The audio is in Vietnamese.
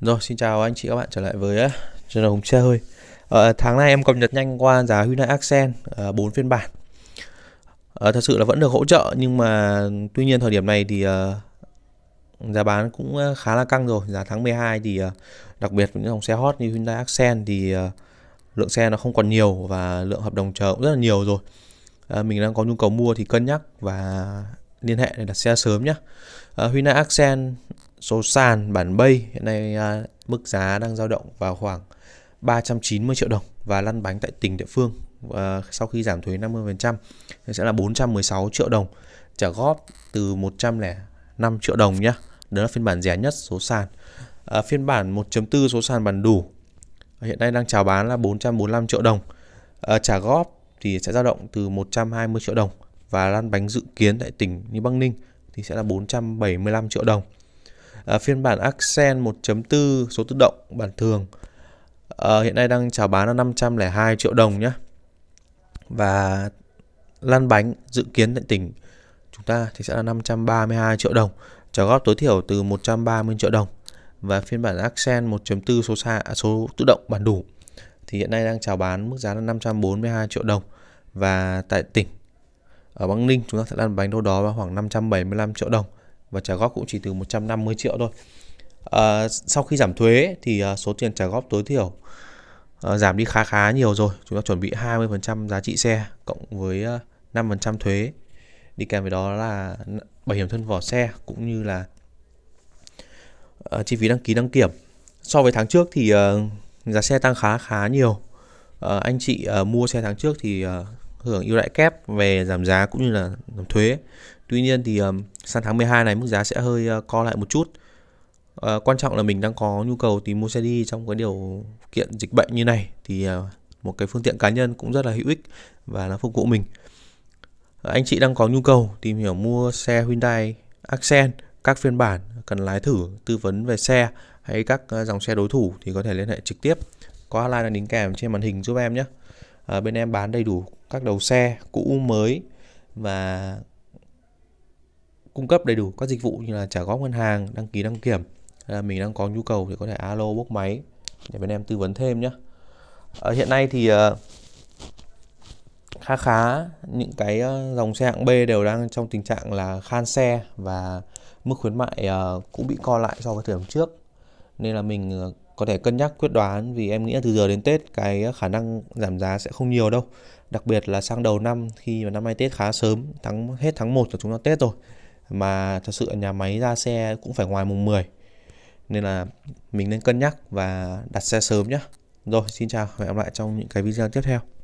Rồi, xin chào anh chị các bạn trở lại với channel Hùng Xe Hơi à, Tháng này em cập nhật nhanh qua giá Hyundai Accent à, ờ, 4 phiên bản à, Thật sự là vẫn được hỗ trợ nhưng mà tuy nhiên thời điểm này thì à, giá bán cũng khá là căng rồi Giá tháng 12 thì à, đặc biệt với những dòng xe hot như Hyundai Accent thì à, lượng xe nó không còn nhiều và lượng hợp đồng chờ cũng rất là nhiều rồi à, Mình đang có nhu cầu mua thì cân nhắc và liên hệ để đặt xe sớm nhé à, Hyundai Accent số sàn bản bay hiện nay à, mức giá đang dao động vào khoảng 390 triệu đồng và lăn bánh tại tỉnh địa phương à, sau khi giảm thuế 50% thì sẽ là 416 triệu đồng trả góp từ 105 triệu đồng nhé đó là phiên bản rẻ nhất số sàn à, phiên bản 1.4 số sàn bản đủ hiện nay đang chào bán là 445 triệu đồng à, trả góp thì sẽ dao động từ 120 triệu đồng và lăn bánh dự kiến tại tỉnh như Bắc Ninh thì sẽ là 475 triệu đồng À, phiên bản Accent 1.4 số tự động bản thường à, hiện nay đang chào bán là 502 triệu đồng nhé và lăn bánh dự kiến tại tỉnh chúng ta thì sẽ là 532 triệu đồng trả góp tối thiểu từ 130 triệu đồng và phiên bản Accent 1.4 số xa, à, số tự động bản đủ thì hiện nay đang chào bán mức giá là 542 triệu đồng và tại tỉnh ở Bắc Ninh chúng ta sẽ lăn bánh đâu đó vào khoảng 575 triệu đồng và trả góp cũng chỉ từ 150 triệu thôi. À, sau khi giảm thuế thì à, số tiền trả góp tối thiểu à, giảm đi khá khá nhiều rồi. Chúng ta chuẩn bị 20% giá trị xe cộng với 5% à, thuế. Đi kèm với đó là bảo hiểm thân vỏ xe cũng như là à, chi phí đăng ký đăng kiểm. So với tháng trước thì à, giá xe tăng khá khá nhiều. À, anh chị à, mua xe tháng trước thì à, hưởng ưu đãi kép về giảm giá cũng như là giảm thuế Tuy nhiên thì um, sang tháng 12 này mức giá sẽ hơi uh, co lại một chút. Uh, quan trọng là mình đang có nhu cầu tìm mua xe đi trong cái điều kiện dịch bệnh như này thì uh, một cái phương tiện cá nhân cũng rất là hữu ích và nó phục vụ mình. Uh, anh chị đang có nhu cầu tìm hiểu mua xe Hyundai Accent các phiên bản cần lái thử, tư vấn về xe hay các dòng xe đối thủ thì có thể liên hệ trực tiếp. Có hotline đang đính kèm trên màn hình giúp em nhé. À, bên em bán đầy đủ các đầu xe cũ mới và cung cấp đầy đủ các dịch vụ như là trả góp ngân hàng, đăng ký đăng kiểm. Hay mình đang có nhu cầu thì có thể alo bốc máy để bên em tư vấn thêm nhé. À, ờ, hiện nay thì uh, ờ, khá khá những cái ờ, dòng xe hạng B đều đang trong tình trạng là khan xe và mức khuyến mại uh, cũng bị co lại so với thời điểm trước. Nên là mình có thể cân nhắc quyết đoán vì em nghĩ là từ giờ đến Tết cái khả năng giảm giá sẽ không nhiều đâu. Đặc biệt là sang đầu năm khi mà năm nay Tết khá sớm, tháng hết tháng 1 là chúng ta Tết rồi mà thật sự nhà máy ra xe cũng phải ngoài mùng 10 nên là mình nên cân nhắc và đặt xe sớm nhé rồi xin chào và hẹn gặp lại trong những cái video tiếp theo